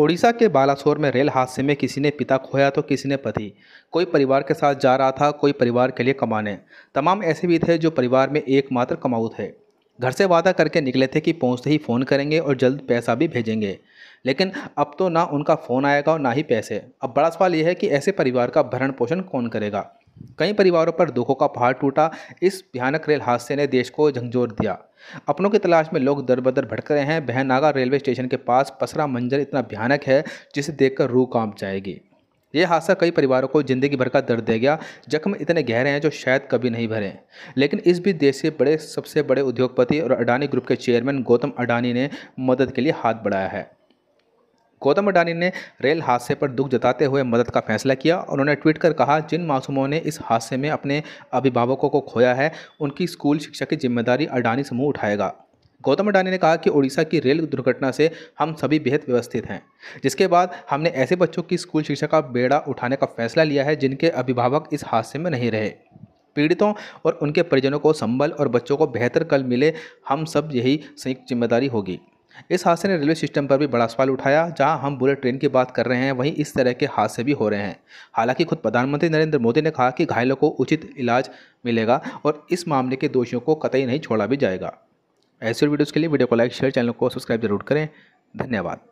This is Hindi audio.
ओडिशा के बालासोर में रेल हादसे में किसी ने पिता खोया तो किसी ने पति कोई परिवार के साथ जा रहा था कोई परिवार के लिए कमाने तमाम ऐसे भी थे जो परिवार में एकमात्र कमाऊ थे घर से वादा करके निकले थे कि पहुंचते ही फ़ोन करेंगे और जल्द पैसा भी भेजेंगे लेकिन अब तो ना उनका फ़ोन आएगा और ना ही पैसे अब बड़ा सवाल यह है कि ऐसे परिवार का भरण पोषण कौन करेगा कई परिवारों पर दुखों का पहाड़ टूटा इस भयानक रेल हादसे ने देश को झंझोर दिया अपनों की तलाश में लोग दर बदर भटक रहे हैं बहनागा रेलवे स्टेशन के पास पसरा मंजर इतना भयानक है जिसे देखकर रूह कांप जाएगी यह हादसा कई परिवारों को जिंदगी भर का दर्द दे गया जख्म इतने गहरे हैं जो शायद कभी नहीं भरे लेकिन इस बीच देश के बड़े सबसे बड़े उद्योगपति और अडानी ग्रुप के चेयरमैन गौतम अडानी ने मदद के लिए हाथ बढ़ाया है गौतम अडानी ने रेल हादसे पर दुख जताते हुए मदद का फैसला किया उन्होंने ट्वीट कर कहा जिन मासूमों ने इस हादसे में अपने अभिभावकों को खोया है उनकी स्कूल शिक्षा की जिम्मेदारी अडानी समूह उठाएगा गौतम अडानी ने कहा कि ओडिशा की रेल दुर्घटना से हम सभी बेहद व्यवस्थित हैं जिसके बाद हमने ऐसे बच्चों की स्कूल शिक्षा का बेड़ा उठाने का फैसला लिया है जिनके अभिभावक इस हादसे में नहीं रहे पीड़ितों और उनके परिजनों को संबल और बच्चों को बेहतर कल मिले हम सब यही संयुक्त जिम्मेदारी होगी इस हादसे ने रेलवे सिस्टम पर भी बड़ा सवाल उठाया जहां हम बुलेट ट्रेन की बात कर रहे हैं वहीं इस तरह के हादसे भी हो रहे हैं हालांकि खुद प्रधानमंत्री नरेंद्र मोदी ने कहा कि घायलों को उचित इलाज मिलेगा और इस मामले के दोषियों को कतई नहीं छोड़ा भी जाएगा ऐसे वीडियोज़ के लिए वीडियो को लाइक शेयर चैनल को सब्सक्राइब जरूर करें धन्यवाद